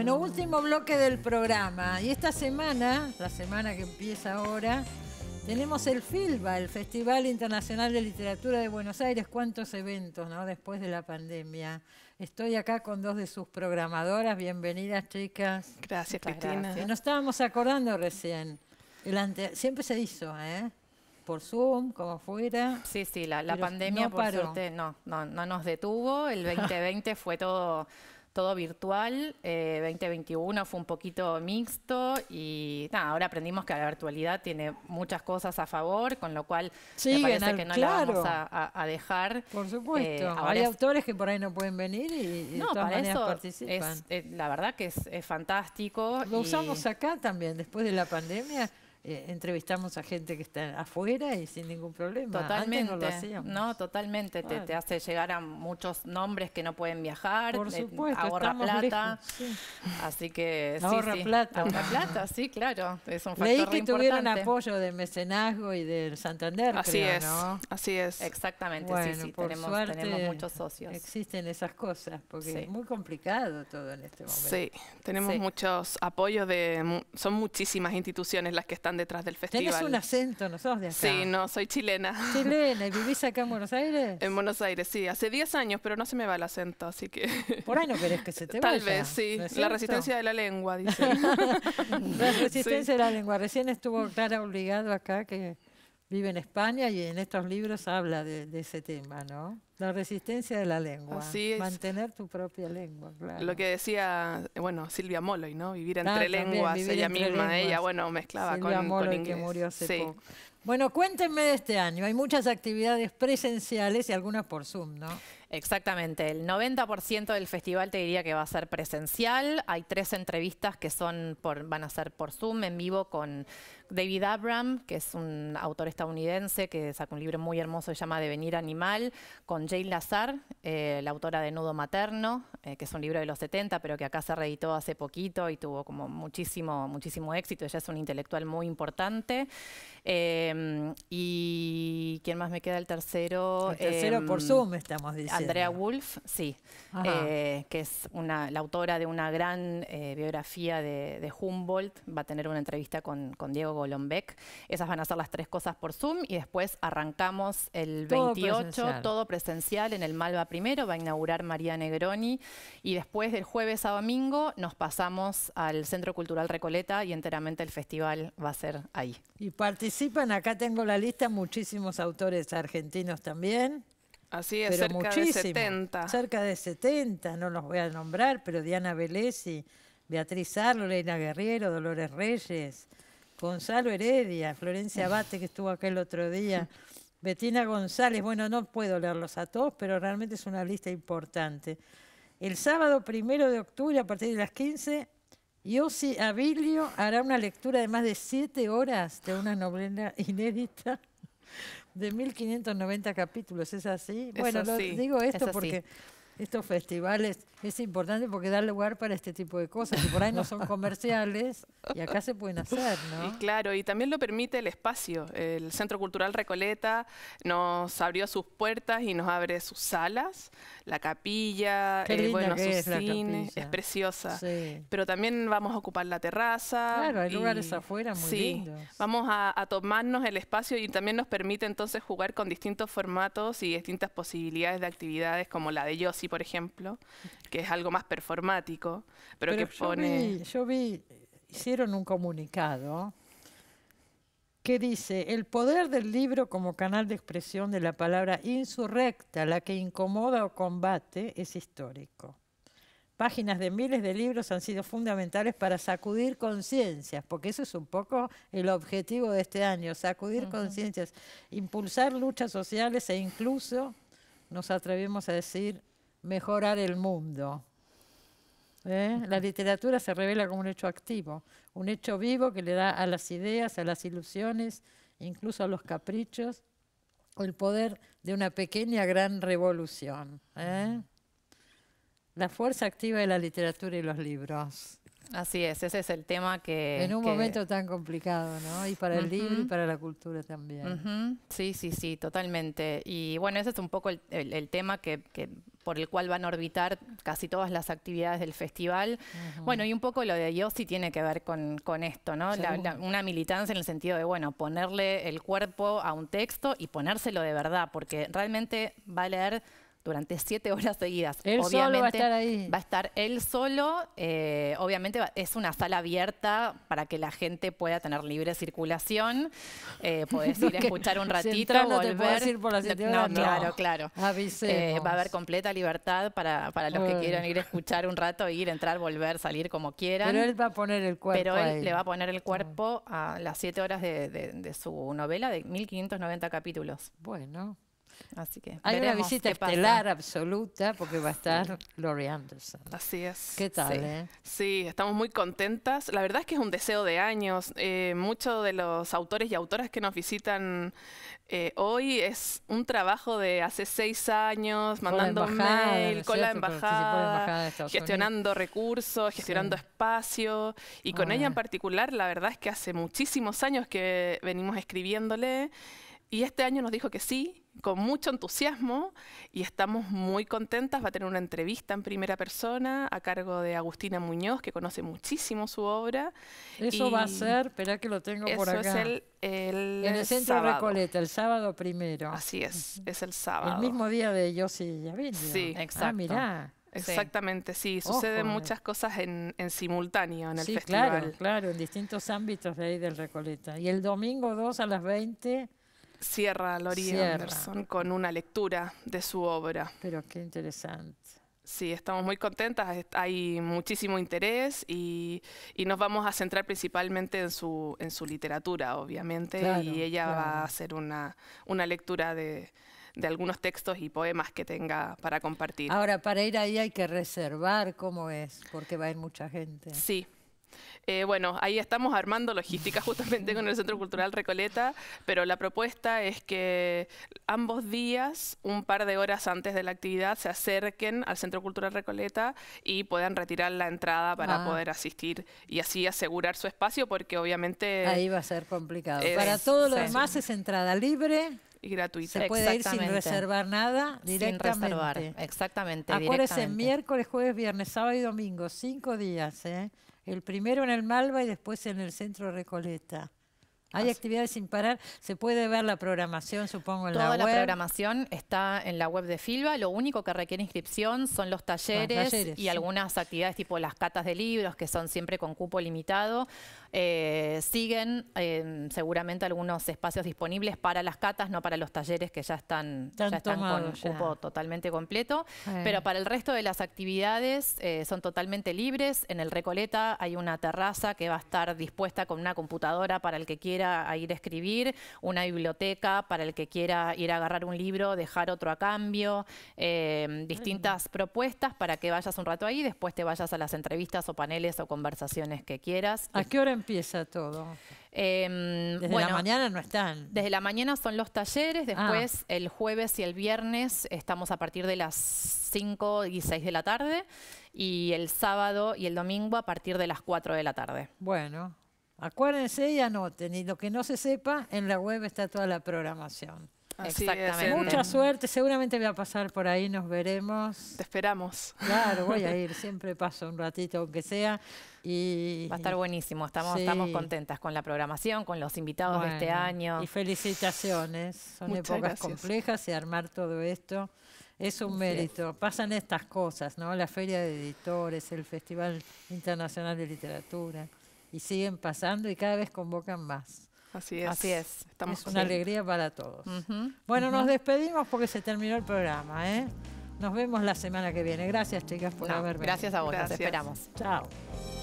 Bueno, último bloque del programa. Y esta semana, la semana que empieza ahora, tenemos el FILBA, el Festival Internacional de Literatura de Buenos Aires. Cuántos eventos, ¿no? Después de la pandemia. Estoy acá con dos de sus programadoras. Bienvenidas, chicas. Gracias, Cristina. Nos estábamos acordando recién. Siempre se hizo, ¿eh? por Zoom, como fuera. Sí, sí, la, pandemia por suerte no, no nos detuvo. El 2020 fue todo todo virtual. 2021 eh, fue un poquito mixto y ahora aprendimos que la virtualidad tiene muchas cosas a favor, con lo cual me parece que no la vamos a, dejar. Por eh, supuesto. Hay autores que por ahí no pueden venir y, de todas para eso participan. Eh, la verdad que es, fantástico. Lo usamos acá también, después de la pandemia eh, entrevistamos a gente que está afuera y sin ningún problema. Totalmente. no, totalmente. Te, hace llegar a muchos nombres que no pueden viajar. Por eh, supuesto. plata. Así que. Ahorra plata. Ahorra plata, sí, claro. Es un factor Leí que tuvieron apoyo de mecenazgo y del Santander. Así es. Así es. Exactamente. sí, sí. tenemos, tenemos muchos socios. Existen esas cosas porque es muy complicado todo en este momento. Sí, tenemos muchos apoyos de. Son muchísimas instituciones las que están detrás del festival. Tenés un acento, no sos de acá. Sí, no, soy chilena. Chilena, ¿y vivís acá en Buenos Aires? En Buenos Aires, sí, hace 10 años, pero no se me va el acento, así que... Por ahí no querés que se te vaya. Tal vez, sí. la resistencia de la lengua, dice. la resistencia de la lengua. Recién estuvo Clara obligado acá que vive en España y en estos libros habla de, ese tema, ¿no? La resistencia de la lengua. Mantener tu propia lengua, claro. Lo que decía, bueno, Silvia Molloy, ¿no? Vivir ah, entre lenguas, ella misma, ella, bueno, mezclaba con, Molloy, inglés. que murió hace sí. Bueno, cuéntenme de este año. Hay muchas actividades presenciales y algunas por Zoom, ¿no? Exactamente. El 90% del festival te diría que va a ser presencial. Hay tres entrevistas que son por, van a ser por Zoom en vivo con David Abram, que es un autor estadounidense que sacó un libro muy hermoso que se llama Devenir Animal, con Jane Lazar, eh, la autora de Nudo Materno, eh, que es un libro de los 70, pero que acá se reeditó hace poquito y tuvo como muchísimo, muchísimo éxito. Ella es una intelectual muy importante. Eh, ¿Y quién más me queda el tercero? El tercero em, por Zoom, estamos diciendo. Andrea Wolf, sí, que es la autora de una gran biografía de, Humboldt. Va a tener una entrevista con, con Diego esas van a ser las tres cosas por Zoom y después arrancamos el 28, todo presencial en el Malva primero, va a inaugurar María Negroni y después del jueves a domingo nos pasamos al Centro Cultural Recoleta y enteramente el festival va a ser ahí. Y participan, acá tengo la lista, muchísimos autores argentinos también. Así es, cerca de 70. Cerca de 70, no los voy a nombrar, pero Diana Velesi, Beatriz Arlo, Leina Guerrero, Dolores Reyes, Gonzalo Heredia, Florencia Abate, que estuvo aquel el otro día, Betina González, bueno, no puedo leerlos a todos, pero realmente es una lista importante. El sábado primero de octubre, a partir de las 15, Yossi Abilio hará una lectura de más de siete horas de una novela inédita de 1590 capítulos, ¿es así? bueno, lo, digo esto porque estos festivales es importante porque da lugar para este tipo de cosas, que por ahí no son comerciales y acá se pueden hacer, ¿no? Y claro, y también lo permite el espacio. El Centro Cultural Recoleta nos abrió sus puertas y nos abre sus salas, la capilla, el eh, bueno, sus es es preciosa. Pero también vamos a ocupar la terraza. Claro, hay lugares afuera muy sí, Vamos a, a tomarnos el espacio y también nos permite entonces jugar con distintos formatos y distintas posibilidades de actividades como la de Yossi, por ejemplo, que es algo más performático, pero, que pone... yo vi, hicieron un comunicado que dice, el poder del libro como canal de expresión de la palabra insurrecta, la que incomoda o combate, es histórico. Páginas de miles de libros han sido fundamentales para sacudir conciencias, porque eso es un poco el objetivo de este año, sacudir conciencias, impulsar luchas sociales e incluso, nos atrevemos a decir, mejorar el mundo. ¿Eh? La literatura se revela como un hecho activo, un hecho vivo que le da a las ideas, a las ilusiones, incluso a los caprichos, el poder de una pequeña gran revolución. ¿eh? La fuerza activa de la literatura y los libros. Así es, ese es el tema que... En un momento tan complicado, ¿no? Y para el libro y para la cultura también. Sí, sí, sí, totalmente. Y bueno, ese es un poco el, tema que, por el cual van a orbitar casi todas las actividades del festival. Bueno, y un poco lo de sí tiene que ver con, esto, ¿no? una militancia en el sentido de, bueno, ponerle el cuerpo a un texto y ponérselo de verdad, porque realmente va a leer durante siete horas seguidas. obviamente, va a estar ahí. Va a estar él solo. Eh, obviamente es una sala abierta para que la gente pueda tener libre circulación. Eh, ir a escuchar un ratito, volver. No, ir por las siete horas, no, claro, claro. Eh, va a haber completa libertad para, para los que quieran ir a escuchar un rato, ir, entrar, volver, salir como quieran. Pero él va a poner el cuerpo. Pero él le va a poner el ah. cuerpo a las siete horas de, de su novela de 1590 capítulos. Bueno. Así que hay una visita estelar absoluta porque va a estar Lori Anderson. Así es. ¿Qué tal? Sí. Eh? estamos muy contentas. La verdad es que es un deseo de años. Eh, Muchos de los autores y autoras que nos visitan eh, hoy es un trabajo de hace seis años, mandando mail con la embajada, gestionando recursos, gestionando espacio. Y con ah. ella en particular, la verdad es que hace muchísimos años que venimos escribiéndole. Y este año nos dijo que sí, con mucho entusiasmo y estamos muy contentas. Va a tener una entrevista en primera persona a cargo de Agustina Muñoz, que conoce muchísimo su obra. Eso va a ser, espera que lo tengo por acá. Eso es el, el En el Centro Recoleta, el sábado primero. Así es, es el sábado. El mismo día de Yossi y Sí, ah, exacto. Ah, Exactamente, sí, suceden muchas cosas en, simultáneo en el sí, festival. Claro, claro, en distintos ámbitos de ahí del Recoleta. Y el domingo 2 a las 20 Cierra Lori Anderson con una lectura de su obra. Pero qué interesante. Sí, estamos muy contentas, hay muchísimo interés y, y nos vamos a centrar principalmente en su, en su literatura, obviamente, y ella va a hacer una, una lectura de, de algunos textos y poemas que tenga para compartir. Ahora, para ir ahí hay que reservar, ¿cómo es? Porque va a ir mucha gente. Sí, eh, bueno, ahí estamos armando logística justamente con el Centro Cultural Recoleta, pero la propuesta es que ambos días, un par de horas antes de la actividad, se acerquen al Centro Cultural Recoleta y puedan retirar la entrada para ah. poder asistir y así asegurar su espacio, porque obviamente... Ahí va a ser complicado. para todo lo demás es entrada libre y gratuita. Se puede ir sin reservar nada directamente. Sin reservar, exactamente. miércoles, jueves, viernes, sábado y domingo, cinco días. ¿eh? El primero en el Malva y después en el Centro Recoleta. Hay actividades sin parar, se puede ver la programación, supongo, en la web. Toda la programación está en la web de Filba, lo único que requiere inscripción son los talleres, y algunas actividades tipo las catas de libros, que son siempre con cupo limitado. Eh, siguen seguramente algunos espacios disponibles para las catas, no para los talleres que ya están, ya, están con cupo totalmente completo, pero para el resto de las actividades eh, son totalmente libres. En el Recoleta hay una terraza que va a estar dispuesta con una computadora para el que quiera ir a escribir, una biblioteca para el que quiera ir a agarrar un libro, dejar otro a cambio, em, distintas propuestas para que vayas un rato ahí, después te vayas a las entrevistas o paneles o conversaciones que quieras. ¿A qué hora empieza todo? Em, desde la mañana no están. Desde la mañana son los talleres, ah. después el jueves y el viernes estamos a partir de las 5 y 6 de la tarde y el sábado y el domingo a partir de las 4 de la tarde. Bueno, acuérdense y anoten y lo que no se sepa, en la web está toda la programación. Exactamente. Mucha suerte, seguramente voy a pasar por ahí, nos veremos. Te esperamos. Claro, voy a ir, siempre paso un ratito aunque sea. Y, Va a estar buenísimo, estamos, estamos contentas con la programación, con los invitados de este año. Y felicitaciones, son épocas complejas y armar todo esto es un mérito. Pasan estas cosas, ¿no? La Feria de Editores, el Festival Internacional de Literatura, y siguen pasando y cada vez convocan más. Así es. Así es. es una alegría para todos. Bueno, nos despedimos porque se terminó el programa. ¿eh? Nos vemos la semana que viene. Gracias, chicas, por haberme. haber Gracias a vos. Nos esperamos. Chao.